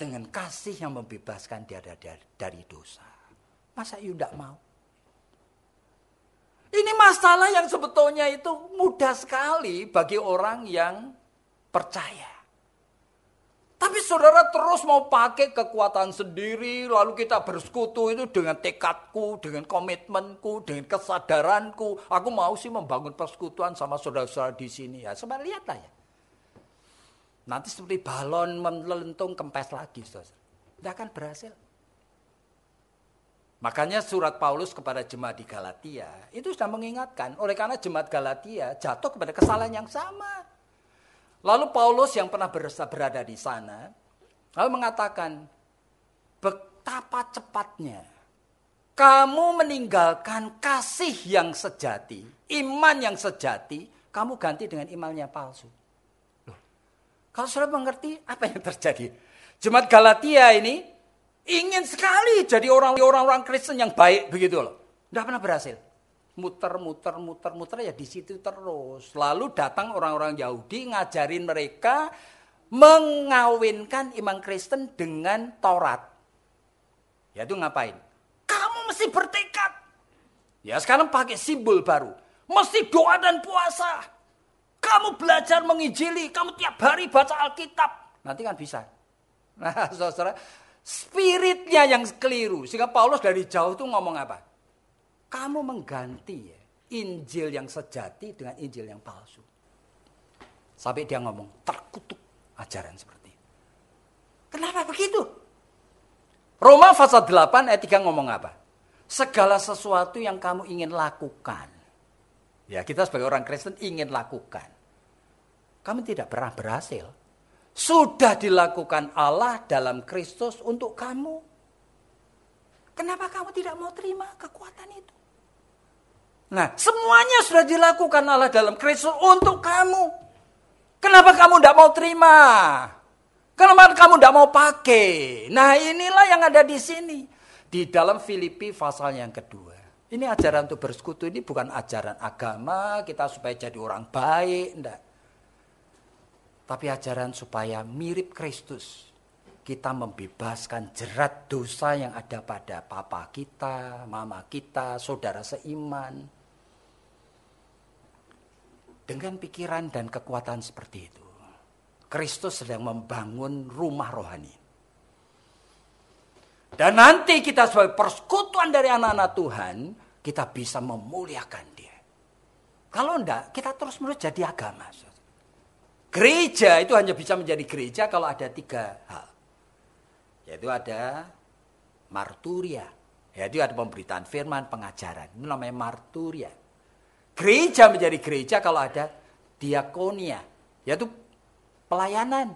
Dengan kasih yang membebaskan dia dari dosa. Masa you tidak mau? Ini masalah yang sebetulnya itu mudah sekali bagi orang yang percaya. Tapi saudara terus mau pakai kekuatan sendiri, lalu kita bersekutu itu dengan tekadku, dengan komitmenku, dengan kesadaranku. Aku mau sih membangun persekutuan sama saudara-saudara di sini. Ya, coba lihatlah ya. Nanti seperti balon melentung kempes lagi, saudara. Tidak akan berhasil. Makanya surat Paulus kepada jemaat di Galatia itu sudah mengingatkan. Oleh karena jemaat Galatia jatuh kepada kesalahan yang sama. Lalu Paulus yang pernah berada di sana, lalu mengatakan, betapa cepatnya kamu meninggalkan kasih yang sejati, iman yang sejati, kamu ganti dengan imannya palsu. Loh, kalau sudah mengerti apa yang terjadi? Jemaat Galatia ini Ingin sekali jadi orang-orang Kristen yang baik begitu loh. Tidak pernah berhasil. Muter, muter, muter, muter ya di situ terus. Lalu datang orang-orang Yahudi ngajarin mereka mengawinkan iman Kristen dengan Taurat. Ya itu ngapain? Kamu mesti bertekad. Ya sekarang pakai simbol baru. Mesti doa dan puasa. Kamu belajar menginjili. Kamu tiap hari baca Alkitab. Nanti kan bisa. Nah saudara, Spiritnya yang keliru. Sehingga Paulus dari jauh itu ngomong apa? Kamu mengganti ya Injil yang sejati dengan Injil yang palsu. Sampai dia ngomong terkutuk ajaran seperti itu. Kenapa begitu? Roma pasal 8 ayat 3 ngomong apa? Segala sesuatu yang kamu ingin lakukan. Ya kita sebagai orang Kristen ingin lakukan. Kamu tidak pernah berhasil sudah dilakukan Allah dalam Kristus untuk kamu. Kenapa kamu tidak mau terima kekuatan itu? Nah, semuanya sudah dilakukan Allah dalam Kristus untuk kamu. Kenapa kamu tidak mau terima? Kenapa kamu tidak mau pakai? Nah, inilah yang ada di sini. Di dalam Filipi pasal yang kedua. Ini ajaran untuk bersekutu ini bukan ajaran agama, kita supaya jadi orang baik, enggak tapi ajaran supaya mirip Kristus. Kita membebaskan jerat dosa yang ada pada papa kita, mama kita, saudara seiman. Dengan pikiran dan kekuatan seperti itu, Kristus sedang membangun rumah rohani. Dan nanti kita sebagai persekutuan dari anak-anak Tuhan, kita bisa memuliakan dia. Kalau enggak, kita terus-menerus jadi agama. Gereja itu hanya bisa menjadi gereja kalau ada tiga hal. Yaitu ada marturia. Yaitu ada pemberitaan firman, pengajaran. Ini namanya marturia. Gereja menjadi gereja kalau ada diakonia. Yaitu pelayanan.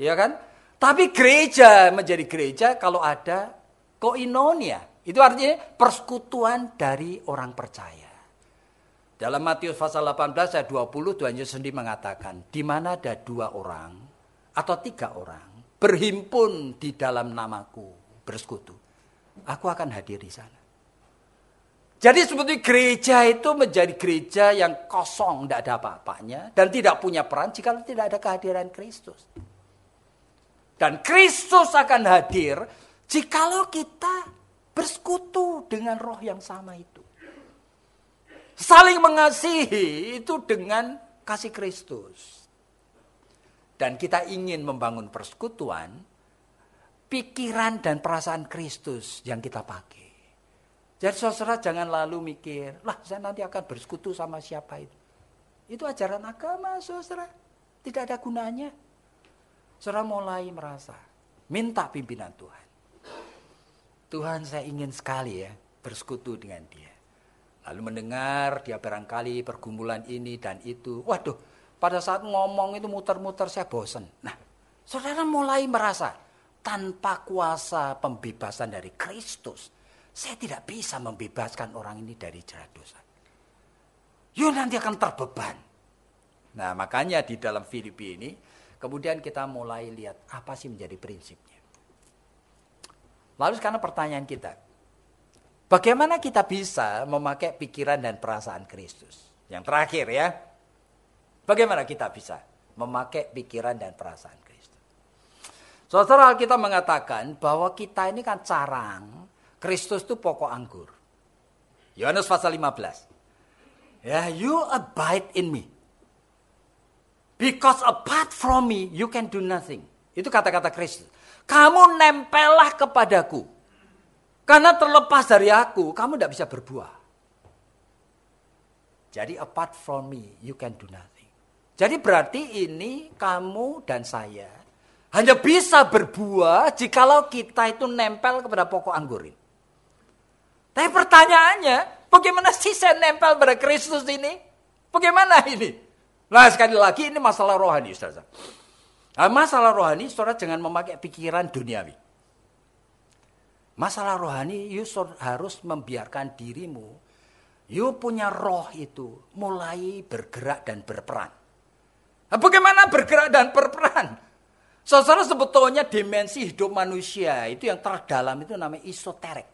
Ya kan? Tapi gereja menjadi gereja kalau ada koinonia. Itu artinya persekutuan dari orang percaya. Dalam Matius pasal 18 ayat 20 Tuhan Yesus sendiri mengatakan, di mana ada dua orang atau tiga orang berhimpun di dalam namaku bersekutu, aku akan hadir di sana. Jadi sebetulnya gereja itu menjadi gereja yang kosong, tidak ada apa-apanya dan tidak punya peran jika tidak ada kehadiran Kristus. Dan Kristus akan hadir jikalau kita bersekutu dengan roh yang sama itu. Saling mengasihi itu dengan kasih Kristus. Dan kita ingin membangun persekutuan, pikiran dan perasaan Kristus yang kita pakai. Jadi saudara jangan lalu mikir, lah saya nanti akan bersekutu sama siapa itu. Itu ajaran agama saudara. Tidak ada gunanya. Saudara mulai merasa, minta pimpinan Tuhan. Tuhan saya ingin sekali ya bersekutu dengan dia. Lalu mendengar dia barangkali pergumulan ini dan itu. Waduh, pada saat ngomong itu muter-muter saya bosen. Nah, saudara mulai merasa tanpa kuasa pembebasan dari Kristus, saya tidak bisa membebaskan orang ini dari jerat dosa. yuk nanti akan terbeban. Nah, makanya di dalam Filipi ini kemudian kita mulai lihat apa sih menjadi prinsipnya. Lalu sekarang pertanyaan kita, Bagaimana kita bisa memakai pikiran dan perasaan Kristus? Yang terakhir ya. Bagaimana kita bisa memakai pikiran dan perasaan Kristus? Saudara kita mengatakan bahwa kita ini kan carang, Kristus itu pokok anggur. Yohanes pasal 15. Ya, you abide in me. Because apart from me, you can do nothing. Itu kata-kata Kristus. Kamu nempellah kepadaku karena terlepas dari aku, kamu tidak bisa berbuah. Jadi apart from me, you can do nothing. Jadi berarti ini kamu dan saya hanya bisa berbuah jikalau kita itu nempel kepada pokok anggur ini. Tapi pertanyaannya, bagaimana sih saya nempel pada Kristus ini? Bagaimana ini? Nah sekali lagi ini masalah rohani Ustaz. Nah, masalah rohani saudara jangan memakai pikiran duniawi. Masalah rohani, you harus membiarkan dirimu, you punya roh itu mulai bergerak dan berperan. Nah, bagaimana bergerak dan berperan? Saudara sebetulnya dimensi hidup manusia itu yang terdalam itu namanya esoterik.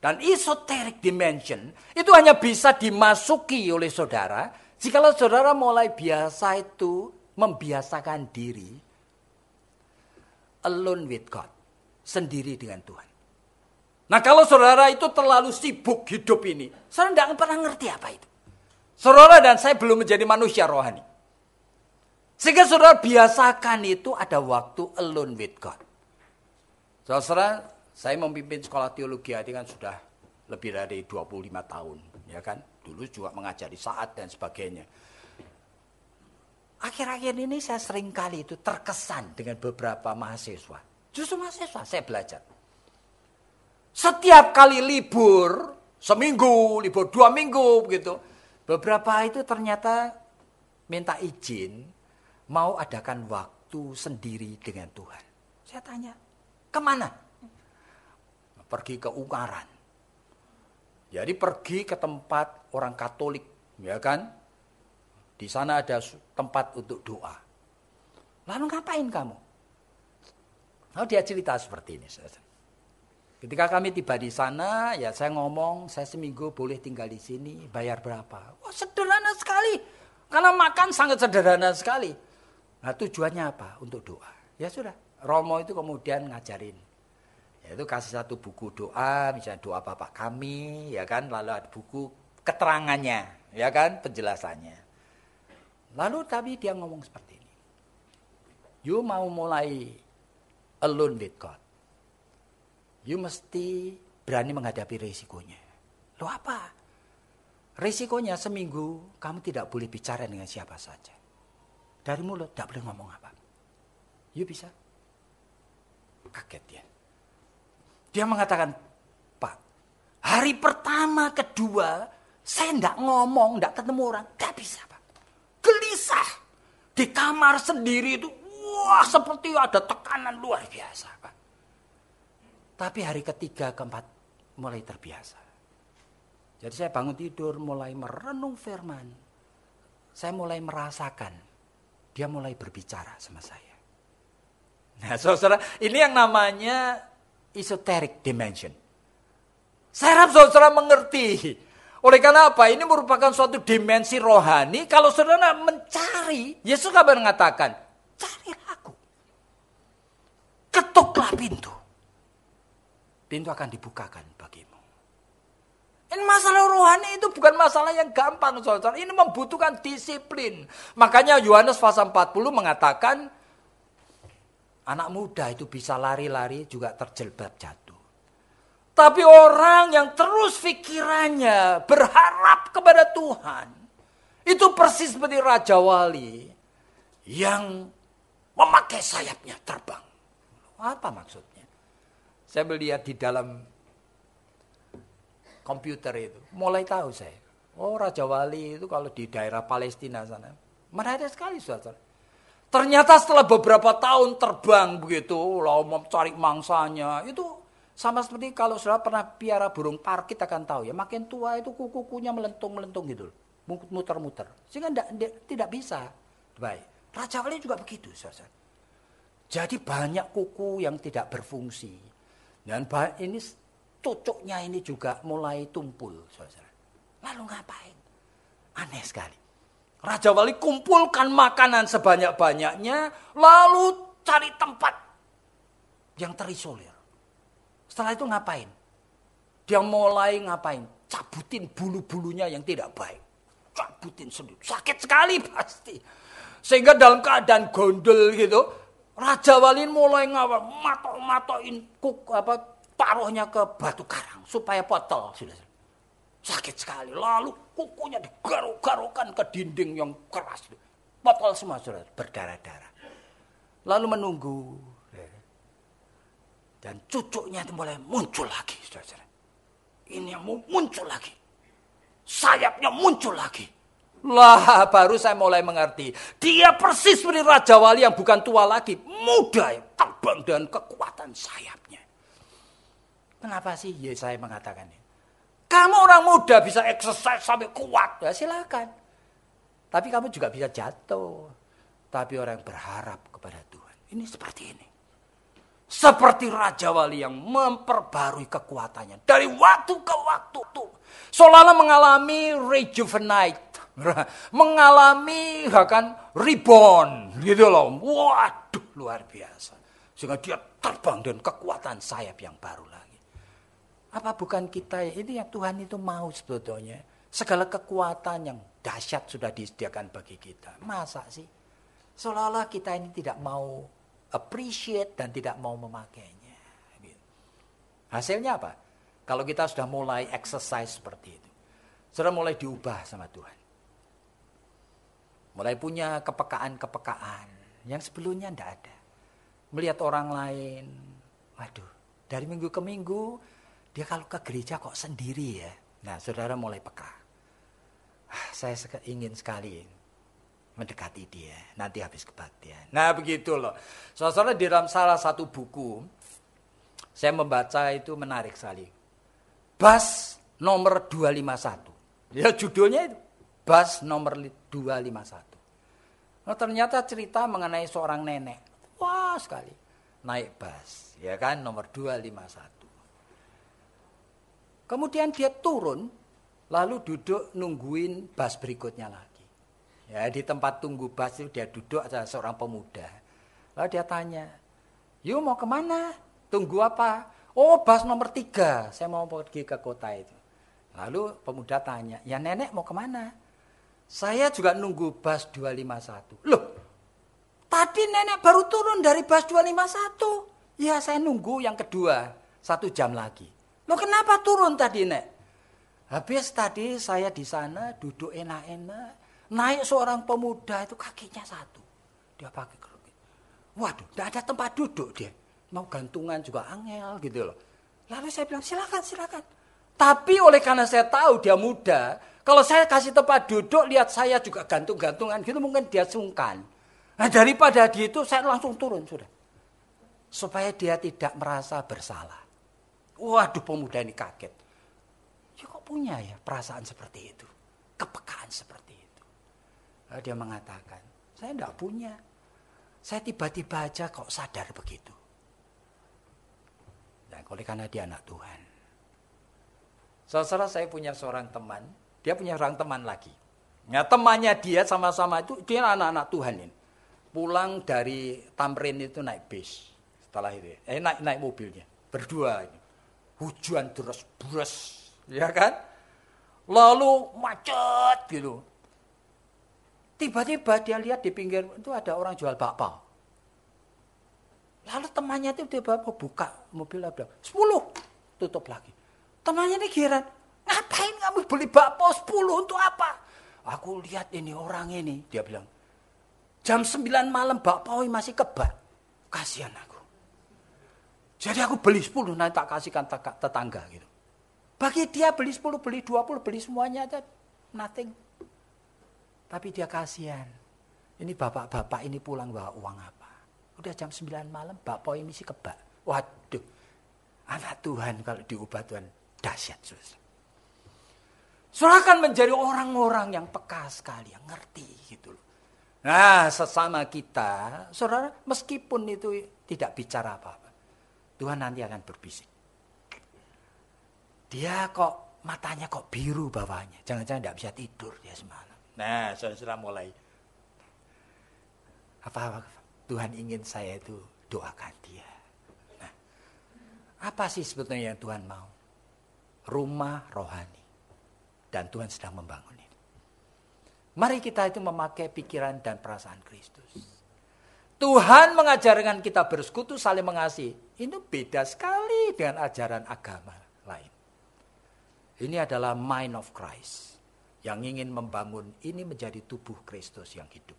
Dan esoterik dimension itu hanya bisa dimasuki oleh saudara jikalau saudara mulai biasa itu membiasakan diri alone with God sendiri dengan Tuhan. Nah kalau saudara itu terlalu sibuk hidup ini, saudara tidak pernah ngerti apa itu. Saudara dan saya belum menjadi manusia rohani. Sehingga saudara biasakan itu ada waktu alone with God. Saudara, saya memimpin sekolah teologi hati kan sudah lebih dari 25 tahun. ya kan Dulu juga mengajari saat dan sebagainya. Akhir-akhir ini saya sering kali itu terkesan dengan beberapa mahasiswa Justru mahasiswa saya belajar. Setiap kali libur, seminggu, libur dua minggu begitu. Beberapa itu ternyata minta izin mau adakan waktu sendiri dengan Tuhan. Saya tanya, kemana? Pergi ke Ungaran. Jadi pergi ke tempat orang Katolik, ya kan? Di sana ada tempat untuk doa. Lalu ngapain kamu? Lalu dia cerita seperti ini. Ketika kami tiba di sana, ya saya ngomong, saya seminggu boleh tinggal di sini, bayar berapa? Wah sederhana sekali, karena makan sangat sederhana sekali. Nah tujuannya apa? Untuk doa. Ya sudah, Romo itu kemudian ngajarin. Ya itu kasih satu buku doa, misalnya doa Bapak kami, ya kan, lalu ada buku keterangannya, ya kan, penjelasannya. Lalu tapi dia ngomong seperti ini. You mau mulai alone with God. You mesti berani menghadapi risikonya. Lo apa? Risikonya seminggu kamu tidak boleh bicara dengan siapa saja. Dari mulut tidak boleh ngomong apa. You bisa? Kaget dia. Dia mengatakan, Pak, hari pertama, kedua, saya tidak ngomong, tidak ketemu orang. Tidak bisa, Pak. Gelisah. Di kamar sendiri itu wah seperti ada tekanan luar biasa. Pak. Tapi hari ketiga keempat mulai terbiasa. Jadi saya bangun tidur mulai merenung firman. Saya mulai merasakan dia mulai berbicara sama saya. Nah, saudara, ini yang namanya esoteric dimension. Saya harap saudara mengerti. Oleh karena apa? Ini merupakan suatu dimensi rohani. Kalau saudara mencari, Yesus kabar mengatakan, cari ketuklah pintu. Pintu akan dibukakan bagimu. Ini masalah rohani itu bukan masalah yang gampang. Saudara. Ini membutuhkan disiplin. Makanya Yohanes pasal 40 mengatakan, anak muda itu bisa lari-lari juga terjelbab jatuh. Tapi orang yang terus pikirannya berharap kepada Tuhan. Itu persis seperti Raja Wali yang memakai sayapnya terbang. Apa maksudnya? Saya melihat di dalam komputer itu, mulai tahu saya. Oh Raja Wali itu kalau di daerah Palestina sana, menarik sekali suatu. Ternyata setelah beberapa tahun terbang begitu, lalu mencari mangsanya, itu sama seperti kalau sudah pernah piara burung parkit akan tahu ya, makin tua itu kuku-kukunya melentung-melentung gitu muter-muter. Sehingga tidak, tidak bisa. Baik. Raja Wali juga begitu saudara. Jadi banyak kuku yang tidak berfungsi. Dan ini cucuknya ini juga mulai tumpul. Saudara. Lalu ngapain? Aneh sekali. Raja Wali kumpulkan makanan sebanyak-banyaknya, lalu cari tempat yang terisolir. Setelah itu ngapain? Dia mulai ngapain? Cabutin bulu-bulunya yang tidak baik. Cabutin sendiri. Sakit sekali pasti. Sehingga dalam keadaan gondol gitu, Raja Wali mulai ngawal matok-matokin kuk apa paruhnya ke batu karang supaya potol sudah sakit sekali lalu kukunya digaruk-garukan ke dinding yang keras potol semua sudah berdarah-darah lalu menunggu ya. dan cucuknya itu mulai muncul lagi sudah. ini yang muncul lagi sayapnya muncul lagi lah baru saya mulai mengerti. Dia persis seperti Raja Wali yang bukan tua lagi. Muda yang terbang dengan kekuatan sayapnya. Kenapa sih? Ya saya mengatakan ini. Kamu orang muda bisa exercise sampai kuat. Ya silakan. Tapi kamu juga bisa jatuh. Tapi orang yang berharap kepada Tuhan. Ini seperti ini. Seperti Raja Wali yang memperbarui kekuatannya. Dari waktu ke waktu. Seolah-olah mengalami rejuvenate mengalami bahkan rebound gitu loh. Waduh luar biasa. Sehingga dia terbang dengan kekuatan sayap yang baru lagi. Apa bukan kita ya? Ini yang Tuhan itu mau sebetulnya. Segala kekuatan yang dahsyat sudah disediakan bagi kita. Masa sih? Seolah-olah kita ini tidak mau appreciate dan tidak mau memakainya. Hasilnya apa? Kalau kita sudah mulai exercise seperti itu. Sudah mulai diubah sama Tuhan. Mulai punya kepekaan-kepekaan yang sebelumnya tidak ada. Melihat orang lain, waduh dari minggu ke minggu dia kalau ke gereja kok sendiri ya. Nah saudara mulai peka. Ah, saya ingin sekali mendekati dia nanti habis kebaktian. Nah begitu loh. Saudara di dalam salah satu buku saya membaca itu menarik sekali. Bas nomor 251. Ya judulnya itu bus nomor 251. Nah, ternyata cerita mengenai seorang nenek. Wah sekali. Naik bus, ya kan, nomor 251. Kemudian dia turun, lalu duduk nungguin bus berikutnya lagi. Ya, di tempat tunggu bus itu dia duduk ada seorang pemuda. Lalu dia tanya, yuk mau kemana? Tunggu apa? Oh, bus nomor tiga, saya mau pergi ke kota itu. Lalu pemuda tanya, ya nenek mau kemana? Saya juga nunggu bus 251. Loh, tadi nenek baru turun dari bus 251. Ya, saya nunggu yang kedua, satu jam lagi. Loh, kenapa turun tadi, Nek? Habis tadi saya di sana duduk enak-enak, naik seorang pemuda itu kakinya satu. Dia pakai kerudung. Waduh, tidak ada tempat duduk dia. Mau gantungan juga angel gitu loh. Lalu saya bilang, silakan, silakan. Tapi oleh karena saya tahu dia muda, kalau saya kasih tempat duduk, lihat saya juga gantung-gantungan gitu, mungkin dia sungkan. Nah daripada dia itu, saya langsung turun sudah. Supaya dia tidak merasa bersalah. Waduh pemuda ini kaget. Ya kok punya ya perasaan seperti itu? Kepekaan seperti itu. Nah, dia mengatakan, saya tidak punya. Saya tiba-tiba aja kok sadar begitu. Dan nah, oleh karena dia anak Tuhan. Saudara saya punya seorang teman dia punya orang teman lagi. Nah, temannya dia sama-sama itu dia anak-anak Tuhan ini. Pulang dari Tamrin itu naik bis. Setelah itu, eh naik naik mobilnya berdua ini. Hujan deras deras, ya kan? Lalu macet gitu. Tiba-tiba dia lihat di pinggir itu ada orang jual bakpao. Lalu temannya itu tiba-tiba buka mobil bilang, 10, tutup lagi. Temannya ini kira Ngapain kamu beli bakpao 10 untuk apa? Aku lihat ini orang ini, dia bilang. Jam 9 malam bakpao masih kebak. Kasihan aku. Jadi aku beli 10 nanti tak kasihkan tetangga gitu. Bagi dia beli 10, beli 20, beli semuanya aja nothing. Tapi dia kasihan. Ini bapak-bapak ini pulang bawa uang apa? Udah jam 9 malam bapak ini masih kebak. Waduh. Anak Tuhan kalau diubah Tuhan dahsyat susah. Serahkan menjadi orang-orang yang peka sekali, yang ngerti gitu loh. Nah, sesama kita, saudara, meskipun itu tidak bicara apa-apa, Tuhan nanti akan berbisik. Dia kok matanya kok biru bawahnya. Jangan-jangan tidak bisa tidur dia semalam. Nah, saudara-saudara mulai. Apa, apa Tuhan ingin saya itu doakan dia. Nah, apa sih sebetulnya yang Tuhan mau? Rumah rohani. Dan Tuhan sedang membangun ini. Mari kita itu memakai pikiran dan perasaan Kristus. Tuhan mengajar dengan kita bersekutu saling mengasihi. Ini beda sekali dengan ajaran agama lain. Ini adalah mind of Christ yang ingin membangun ini menjadi tubuh Kristus yang hidup.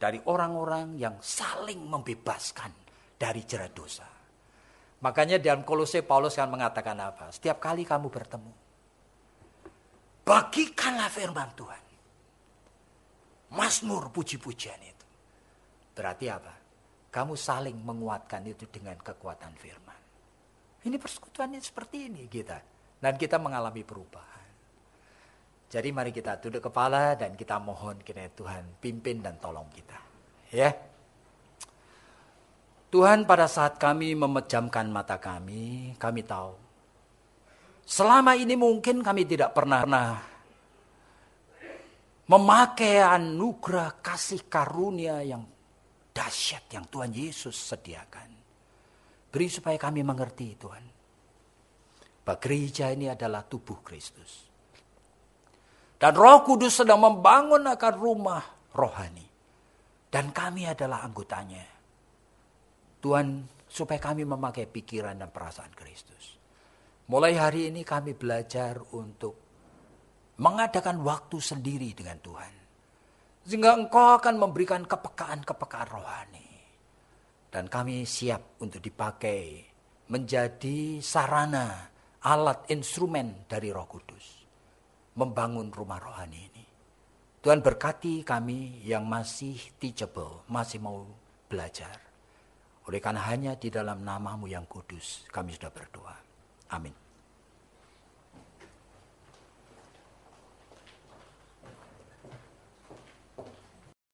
Dari orang-orang yang saling membebaskan dari jerat dosa. Makanya dalam kolose Paulus yang mengatakan apa? Setiap kali kamu bertemu, Bagikanlah firman Tuhan. Masmur puji-pujian itu. Berarti apa? Kamu saling menguatkan itu dengan kekuatan firman. Ini persekutuannya seperti ini kita. Dan kita mengalami perubahan. Jadi mari kita tunduk kepala dan kita mohon kiranya Tuhan pimpin dan tolong kita. Ya. Tuhan pada saat kami memejamkan mata kami, kami tahu Selama ini mungkin kami tidak pernah, pernah memakai anugerah kasih karunia yang dahsyat yang Tuhan Yesus sediakan. Beri supaya kami mengerti Tuhan. Bahwa gereja ini adalah tubuh Kristus. Dan roh kudus sedang membangun akan rumah rohani. Dan kami adalah anggotanya. Tuhan supaya kami memakai pikiran dan perasaan Kristus. Mulai hari ini kami belajar untuk mengadakan waktu sendiri dengan Tuhan. Sehingga engkau akan memberikan kepekaan-kepekaan rohani. Dan kami siap untuk dipakai menjadi sarana, alat, instrumen dari roh kudus. Membangun rumah rohani ini. Tuhan berkati kami yang masih teachable, masih mau belajar. Oleh karena hanya di dalam namamu yang kudus kami sudah berdoa. Amin.